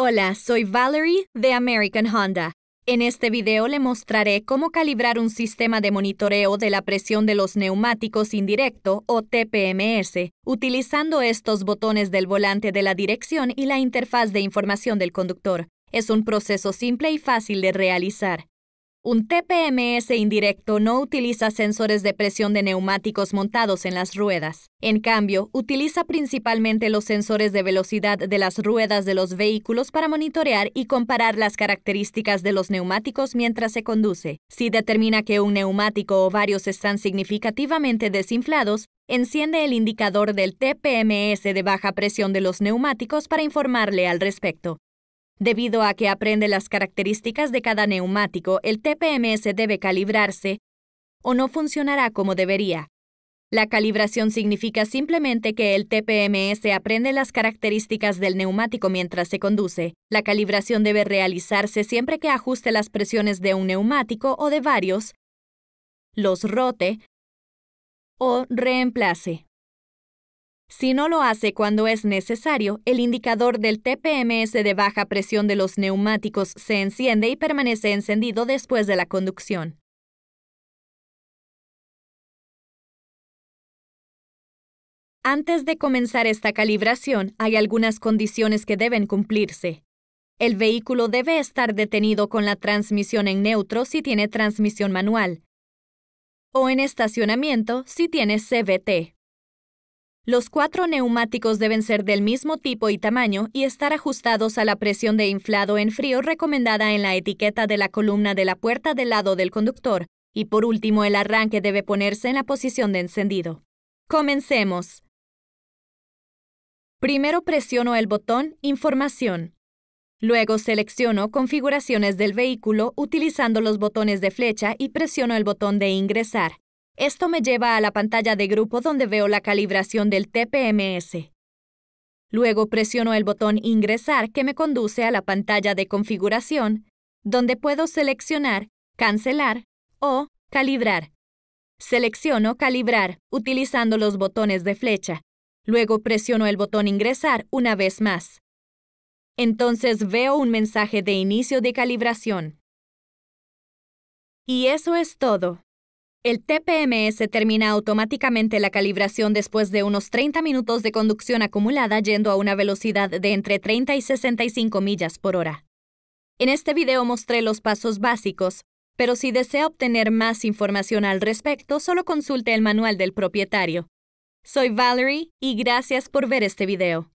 Hola, soy Valerie de American Honda. En este video le mostraré cómo calibrar un sistema de monitoreo de la presión de los neumáticos indirecto o TPMS, utilizando estos botones del volante de la dirección y la interfaz de información del conductor. Es un proceso simple y fácil de realizar. Un TPMS indirecto no utiliza sensores de presión de neumáticos montados en las ruedas. En cambio, utiliza principalmente los sensores de velocidad de las ruedas de los vehículos para monitorear y comparar las características de los neumáticos mientras se conduce. Si determina que un neumático o varios están significativamente desinflados, enciende el indicador del TPMS de baja presión de los neumáticos para informarle al respecto. Debido a que aprende las características de cada neumático, el TPMS debe calibrarse o no funcionará como debería. La calibración significa simplemente que el TPMS aprende las características del neumático mientras se conduce. La calibración debe realizarse siempre que ajuste las presiones de un neumático o de varios, los rote o reemplace. Si no lo hace cuando es necesario, el indicador del TPMS de baja presión de los neumáticos se enciende y permanece encendido después de la conducción. Antes de comenzar esta calibración, hay algunas condiciones que deben cumplirse. El vehículo debe estar detenido con la transmisión en neutro si tiene transmisión manual o en estacionamiento si tiene CVT. Los cuatro neumáticos deben ser del mismo tipo y tamaño y estar ajustados a la presión de inflado en frío recomendada en la etiqueta de la columna de la puerta del lado del conductor. Y por último, el arranque debe ponerse en la posición de encendido. Comencemos. Primero presiono el botón Información. Luego selecciono Configuraciones del vehículo utilizando los botones de flecha y presiono el botón de Ingresar. Esto me lleva a la pantalla de grupo donde veo la calibración del TPMS. Luego presiono el botón Ingresar que me conduce a la pantalla de configuración, donde puedo seleccionar Cancelar o Calibrar. Selecciono Calibrar utilizando los botones de flecha. Luego presiono el botón Ingresar una vez más. Entonces veo un mensaje de inicio de calibración. Y eso es todo. El TPMS termina automáticamente la calibración después de unos 30 minutos de conducción acumulada yendo a una velocidad de entre 30 y 65 millas por hora. En este video mostré los pasos básicos, pero si desea obtener más información al respecto, solo consulte el manual del propietario. Soy Valerie y gracias por ver este video.